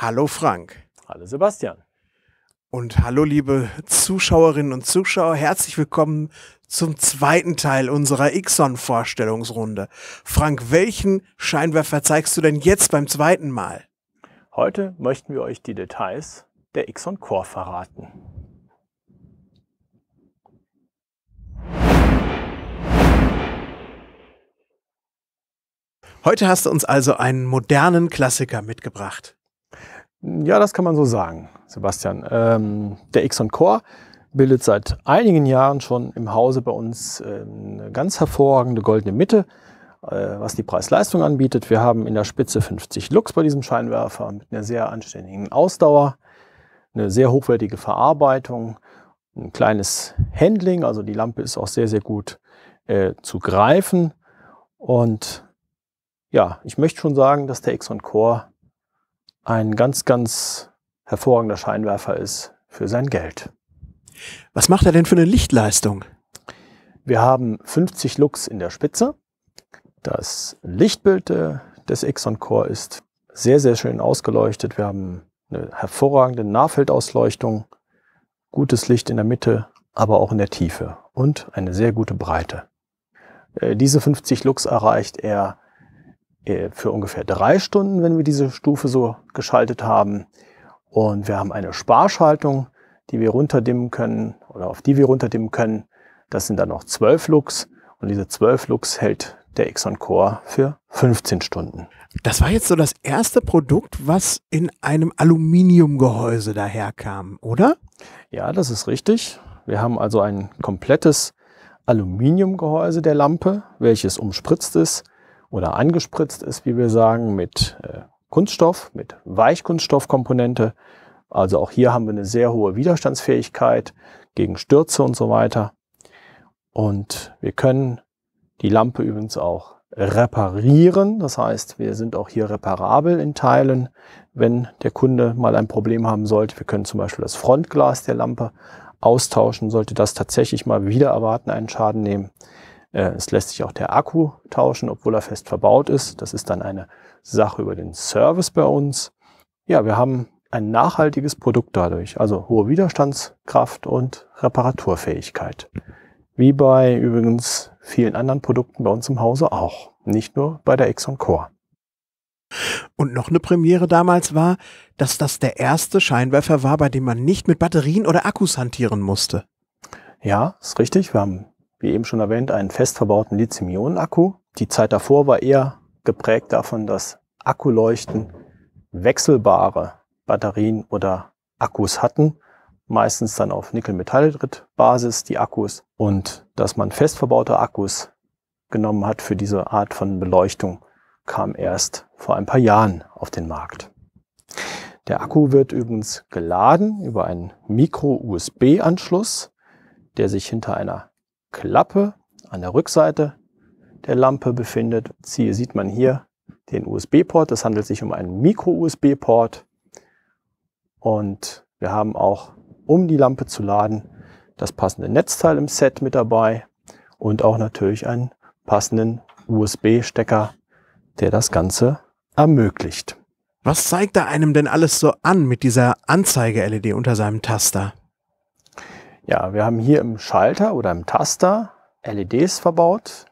Hallo Frank. Hallo Sebastian. Und hallo liebe Zuschauerinnen und Zuschauer, herzlich willkommen zum zweiten Teil unserer Ixon-Vorstellungsrunde. Frank, welchen Scheinwerfer zeigst du denn jetzt beim zweiten Mal? Heute möchten wir euch die Details der Ixon Core verraten. Heute hast du uns also einen modernen Klassiker mitgebracht. Ja, das kann man so sagen, Sebastian. Ähm, der Exxon Core bildet seit einigen Jahren schon im Hause bei uns ähm, eine ganz hervorragende goldene Mitte, äh, was die Preis-Leistung anbietet. Wir haben in der Spitze 50 Lux bei diesem Scheinwerfer mit einer sehr anständigen Ausdauer, eine sehr hochwertige Verarbeitung, ein kleines Handling, also die Lampe ist auch sehr, sehr gut äh, zu greifen. Und ja, ich möchte schon sagen, dass der Exxon Core ein ganz, ganz hervorragender Scheinwerfer ist für sein Geld. Was macht er denn für eine Lichtleistung? Wir haben 50 Lux in der Spitze. Das Lichtbild äh, des Exxon Core ist sehr, sehr schön ausgeleuchtet. Wir haben eine hervorragende Nahfeldausleuchtung, gutes Licht in der Mitte, aber auch in der Tiefe und eine sehr gute Breite. Äh, diese 50 Lux erreicht er äh, für ungefähr drei Stunden, wenn wir diese Stufe so geschaltet haben. Und wir haben eine Sparschaltung, die wir runterdimmen können oder auf die wir runterdimmen können. Das sind dann noch 12 Lux und diese 12 Lux hält der Exxon Core für 15 Stunden. Das war jetzt so das erste Produkt, was in einem Aluminiumgehäuse daherkam, oder? Ja, das ist richtig. Wir haben also ein komplettes Aluminiumgehäuse der Lampe, welches umspritzt ist oder angespritzt ist, wie wir sagen, mit äh, Kunststoff, mit Weichkunststoffkomponente. Also auch hier haben wir eine sehr hohe Widerstandsfähigkeit gegen Stürze und so weiter. Und wir können die Lampe übrigens auch reparieren. Das heißt, wir sind auch hier reparabel in Teilen, wenn der Kunde mal ein Problem haben sollte. Wir können zum Beispiel das Frontglas der Lampe austauschen, sollte das tatsächlich mal wieder erwarten einen Schaden nehmen. Äh, es lässt sich auch der Akku tauschen, obwohl er fest verbaut ist. Das ist dann eine Sache über den Service bei uns. Ja, wir haben ein nachhaltiges Produkt dadurch, also hohe Widerstandskraft und Reparaturfähigkeit. Wie bei übrigens vielen anderen Produkten bei uns im Hause auch, nicht nur bei der Exxon Core. Und noch eine Premiere damals war, dass das der erste Scheinwerfer war, bei dem man nicht mit Batterien oder Akkus hantieren musste. Ja, ist richtig. Wir haben wie eben schon erwähnt, einen fest verbauten Lithium-Ionen-Akku. Die Zeit davor war eher geprägt davon, dass Akkuleuchten wechselbare Batterien oder Akkus hatten, meistens dann auf Nickel-Metallhydrid-Basis die Akkus und dass man fest verbaute Akkus genommen hat für diese Art von Beleuchtung, kam erst vor ein paar Jahren auf den Markt. Der Akku wird übrigens geladen über einen Micro-USB-Anschluss, der sich hinter einer Klappe an der Rückseite der Lampe befindet. Hier sieht man hier den USB-Port. Es handelt sich um einen Micro-USB-Port. Und wir haben auch, um die Lampe zu laden, das passende Netzteil im Set mit dabei und auch natürlich einen passenden USB-Stecker, der das Ganze ermöglicht. Was zeigt er einem denn alles so an mit dieser Anzeige-LED unter seinem Taster? Ja, wir haben hier im Schalter oder im Taster LEDs verbaut.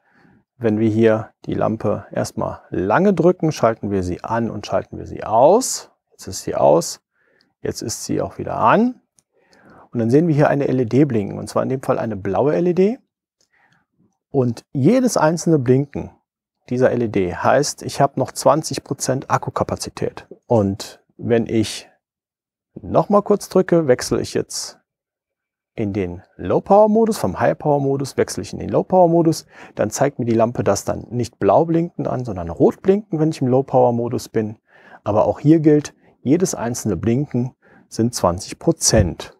Wenn wir hier die Lampe erstmal lange drücken, schalten wir sie an und schalten wir sie aus. Jetzt ist sie aus. Jetzt ist sie auch wieder an. Und dann sehen wir hier eine LED blinken, und zwar in dem Fall eine blaue LED. Und jedes einzelne Blinken dieser LED heißt, ich habe noch 20% Akkukapazität. Und wenn ich nochmal kurz drücke, wechsle ich jetzt in den Low-Power-Modus, vom High-Power-Modus wechsle ich in den Low-Power-Modus, dann zeigt mir die Lampe das dann nicht blau blinkend an, sondern rot blinkend, wenn ich im Low-Power-Modus bin. Aber auch hier gilt, jedes einzelne Blinken sind 20 Prozent.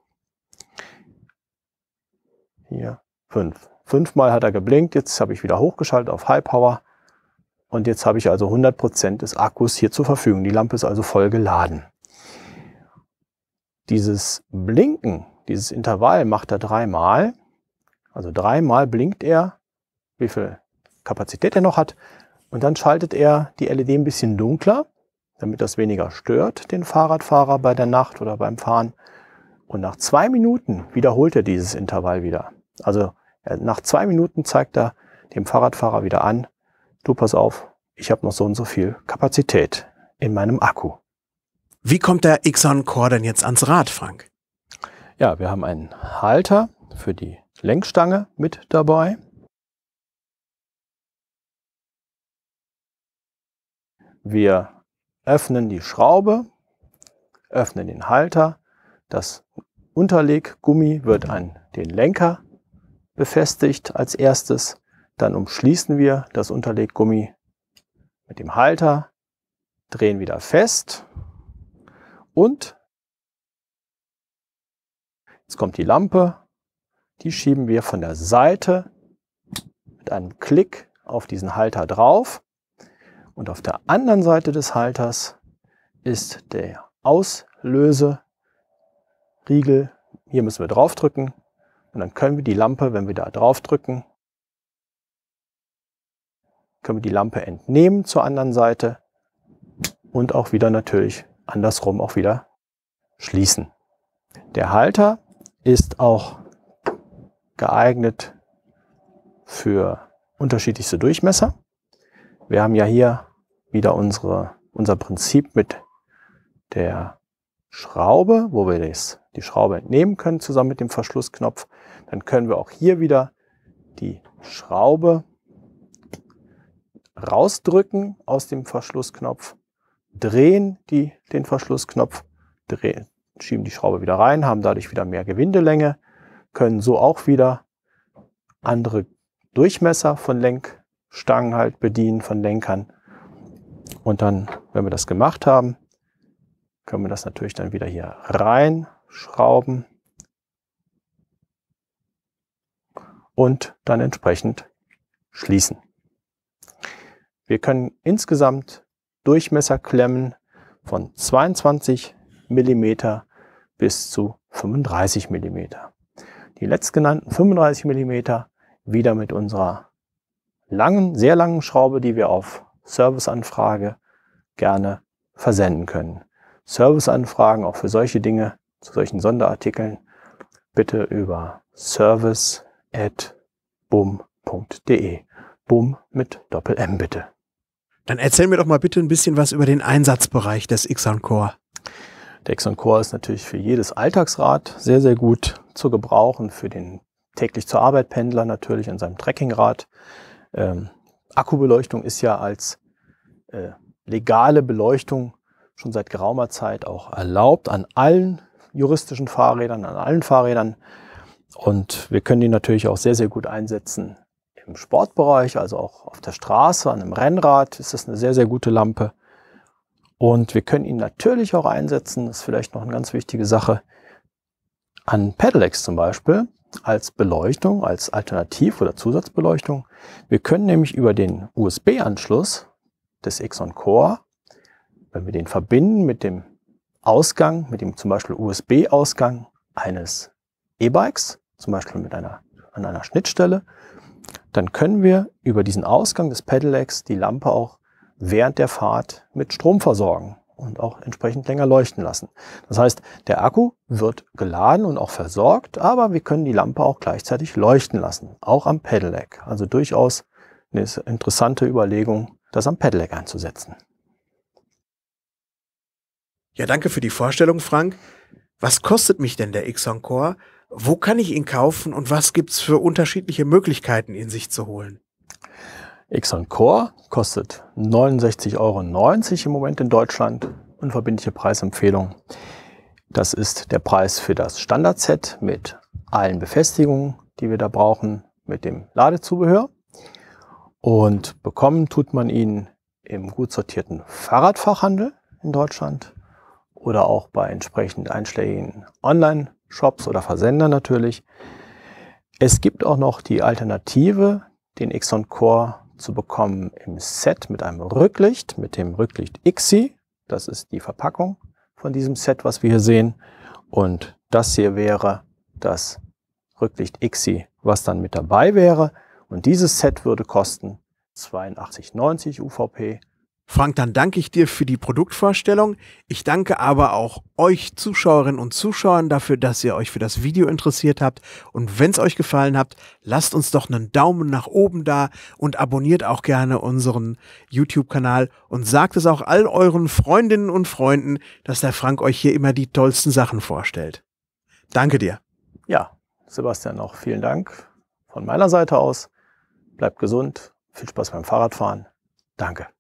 Hier fünf. Fünfmal hat er geblinkt, jetzt habe ich wieder hochgeschaltet auf High Power und jetzt habe ich also 100 Prozent des Akkus hier zur Verfügung. Die Lampe ist also voll geladen. Dieses Blinken dieses Intervall macht er dreimal. Also dreimal blinkt er, wie viel Kapazität er noch hat. Und dann schaltet er die LED ein bisschen dunkler, damit das weniger stört den Fahrradfahrer bei der Nacht oder beim Fahren. Und nach zwei Minuten wiederholt er dieses Intervall wieder. Also nach zwei Minuten zeigt er dem Fahrradfahrer wieder an, du pass auf, ich habe noch so und so viel Kapazität in meinem Akku. Wie kommt der Exxon Core denn jetzt ans Rad, Frank? Ja, wir haben einen Halter für die Lenkstange mit dabei. Wir öffnen die Schraube, öffnen den Halter. Das Unterleggummi wird an den Lenker befestigt als erstes. Dann umschließen wir das Unterleggummi mit dem Halter, drehen wieder fest und Jetzt kommt die Lampe. Die schieben wir von der Seite mit einem Klick auf diesen Halter drauf. Und auf der anderen Seite des Halters ist der Auslöseriegel. Hier müssen wir draufdrücken. Und dann können wir die Lampe, wenn wir da draufdrücken, können wir die Lampe entnehmen zur anderen Seite und auch wieder natürlich andersrum auch wieder schließen. Der Halter ist auch geeignet für unterschiedlichste Durchmesser. Wir haben ja hier wieder unsere, unser Prinzip mit der Schraube, wo wir das, die Schraube entnehmen können zusammen mit dem Verschlussknopf. Dann können wir auch hier wieder die Schraube rausdrücken aus dem Verschlussknopf, drehen die, den Verschlussknopf, drehen, schieben die Schraube wieder rein, haben dadurch wieder mehr Gewindelänge, können so auch wieder andere Durchmesser von Lenkstangen halt bedienen, von Lenkern. Und dann, wenn wir das gemacht haben, können wir das natürlich dann wieder hier reinschrauben und dann entsprechend schließen. Wir können insgesamt Durchmesserklemmen von 22 Millimeter bis zu 35 Millimeter. Die letztgenannten 35 Millimeter wieder mit unserer langen, sehr langen Schraube, die wir auf Serviceanfrage gerne versenden können. Serviceanfragen auch für solche Dinge, zu solchen Sonderartikeln, bitte über service.bum.de. Bum mit Doppel-M bitte. Dann erzähl mir doch mal bitte ein bisschen was über den Einsatzbereich des Xan Core. Der Exxon Core ist natürlich für jedes Alltagsrad sehr, sehr gut zu gebrauchen, für den täglich zur Arbeit Pendler natürlich an seinem Trekkingrad. Ähm, Akkubeleuchtung ist ja als äh, legale Beleuchtung schon seit geraumer Zeit auch erlaubt an allen juristischen Fahrrädern, an allen Fahrrädern. Und wir können die natürlich auch sehr, sehr gut einsetzen im Sportbereich, also auch auf der Straße, an einem Rennrad ist das eine sehr, sehr gute Lampe. Und wir können ihn natürlich auch einsetzen, das ist vielleicht noch eine ganz wichtige Sache, an Pedelecs zum Beispiel als Beleuchtung, als Alternativ- oder Zusatzbeleuchtung. Wir können nämlich über den USB-Anschluss des Exxon Core, wenn wir den verbinden mit dem Ausgang, mit dem zum Beispiel USB-Ausgang eines E-Bikes, zum Beispiel mit einer, an einer Schnittstelle, dann können wir über diesen Ausgang des Pedelecs die Lampe auch während der Fahrt mit Strom versorgen und auch entsprechend länger leuchten lassen. Das heißt, der Akku wird geladen und auch versorgt, aber wir können die Lampe auch gleichzeitig leuchten lassen, auch am Pedelec. Also durchaus eine interessante Überlegung, das am Pedelec einzusetzen. Ja, danke für die Vorstellung, Frank. Was kostet mich denn der Xeon Core? Wo kann ich ihn kaufen und was gibt's für unterschiedliche Möglichkeiten, ihn sich zu holen? Exxon Core kostet 69,90 Euro im Moment in Deutschland. Unverbindliche Preisempfehlung. Das ist der Preis für das Standard-Set mit allen Befestigungen, die wir da brauchen, mit dem Ladezubehör. Und bekommen tut man ihn im gut sortierten Fahrradfachhandel in Deutschland oder auch bei entsprechend einschlägigen Online-Shops oder Versendern natürlich. Es gibt auch noch die Alternative, den Exxon Core zu bekommen im Set mit einem Rücklicht, mit dem Rücklicht XI. Das ist die Verpackung von diesem Set, was wir hier sehen. Und das hier wäre das Rücklicht XI, was dann mit dabei wäre. Und dieses Set würde kosten 82,90 UVP Frank, dann danke ich dir für die Produktvorstellung. Ich danke aber auch euch Zuschauerinnen und Zuschauern dafür, dass ihr euch für das Video interessiert habt. Und wenn es euch gefallen hat, lasst uns doch einen Daumen nach oben da und abonniert auch gerne unseren YouTube-Kanal und sagt es auch all euren Freundinnen und Freunden, dass der Frank euch hier immer die tollsten Sachen vorstellt. Danke dir. Ja, Sebastian, auch vielen Dank von meiner Seite aus. Bleibt gesund, viel Spaß beim Fahrradfahren. Danke.